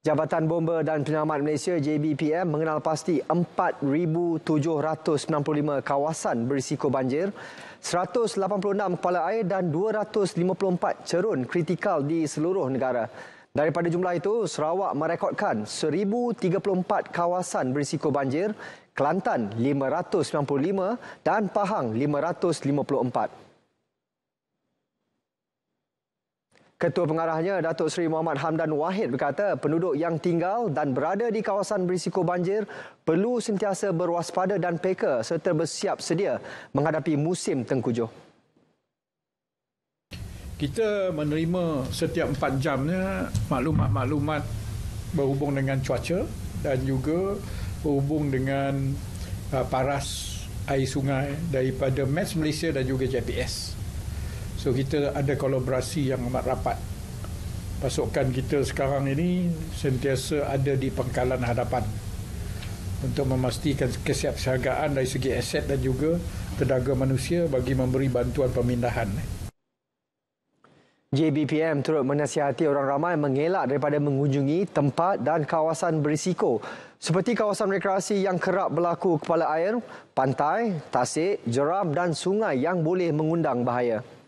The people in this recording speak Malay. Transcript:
Jabatan Bomba dan Penyelamat Malaysia JBPM mengenal pasti 4,795 kawasan berisiko banjir, 186 kepala air dan 254 cerun kritikal di seluruh negara. Daripada jumlah itu, Sarawak merekodkan 1,034 kawasan berisiko banjir, Kelantan 595 dan Pahang 554. Ketua pengarahnya Datuk Seri Muhammad Hamdan Wahid berkata penduduk yang tinggal dan berada di kawasan berisiko banjir perlu sentiasa berwaspada dan peka serta bersiap sedia menghadapi musim tengkujuh. Kita menerima setiap empat jamnya maklumat-maklumat berhubung dengan cuaca dan juga berhubung dengan uh, paras air sungai daripada Mets Malaysia dan juga JPS. So kita ada kolaborasi yang amat rapat. Pasukan kita sekarang ini sentiasa ada di pangkalan hadapan untuk memastikan kesiapsiagaan dari segi aset dan juga tenaga manusia bagi memberi bantuan pemindahan. JBPM turut menasihati orang ramai mengelak daripada mengunjungi tempat dan kawasan berisiko seperti kawasan rekreasi yang kerap berlaku kepala air, pantai, tasik, jeram dan sungai yang boleh mengundang bahaya.